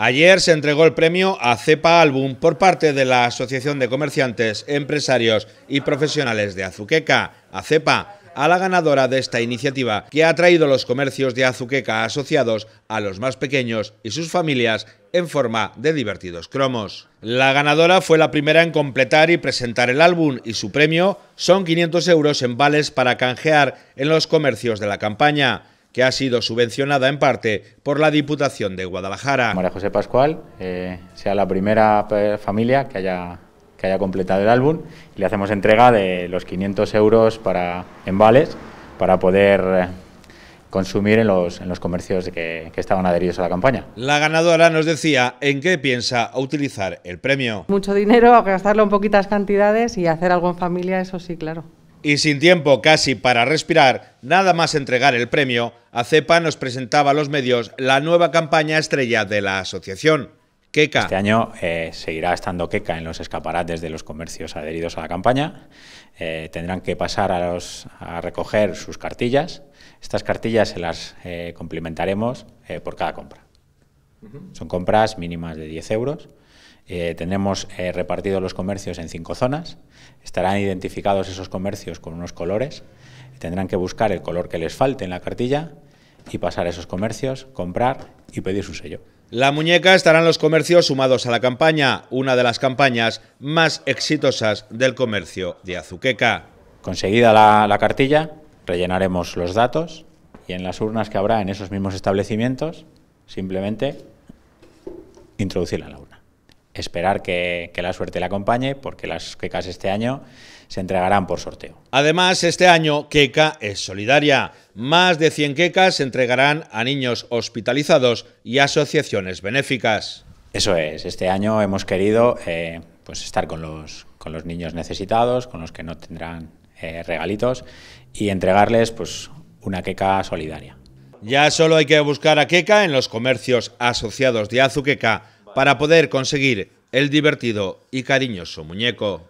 Ayer se entregó el premio a Cepa Álbum por parte de la Asociación de Comerciantes, Empresarios y Profesionales de Azuqueca, CEPA, a la ganadora de esta iniciativa que ha traído los comercios de Azuqueca asociados a los más pequeños y sus familias en forma de divertidos cromos. La ganadora fue la primera en completar y presentar el álbum y su premio son 500 euros en vales para canjear en los comercios de la campaña que ha sido subvencionada en parte por la Diputación de Guadalajara. María José Pascual eh, sea la primera eh, familia que haya, que haya completado el álbum y le hacemos entrega de los 500 euros para, en vales para poder... Eh, consumir en los, comercios que, que, estaban adheridos a la campaña. La ganadora nos decía en qué piensa utilizar el premio. Mucho dinero, gastarlo en poquitas cantidades y hacer algo en familia, eso sí, claro. Y sin tiempo casi para respirar, nada más entregar el premio, ACEPA nos presentaba a los medios la nueva campaña estrella de la asociación. Queca. Este año eh, seguirá estando Queca en los escaparates de los comercios adheridos a la campaña. Eh, tendrán que pasar a, recoger sus cartillas. Estas cartillas se las eh, complementaremos por cada compra. Son compras mínimas de 10 euros. Eh, ...tenemos eh, repartidos los comercios en cinco zonas. Estarán identificados esos comercios con unos colores. Tendrán que buscar el color que les falte en la cartilla y pasar a esos comercios, comprar y pedir su sello. La muñeca estarán los comercios sumados a la campaña, una de las campañas más exitosas del comercio de Azuqueca. Conseguida la cartilla, rellenaremos los datos y en las urnas que habrá en esos mismos establecimientos simplemente introducirla en la una. Esperar que, la suerte la acompañe, porque las quecas este año se entregarán por sorteo. Además, este año Queca es solidaria. Más de 100 quecas se entregarán a niños hospitalizados y asociaciones benéficas. Eso es, este año hemos querido eh, pues estar con los, con los niños necesitados, con los que no tendrán eh, regalitos y entregarles pues, una queca solidaria. Ya solo hay que buscar a Keka en los comercios asociados de Azuqueca para poder conseguir el divertido y cariñoso muñeco.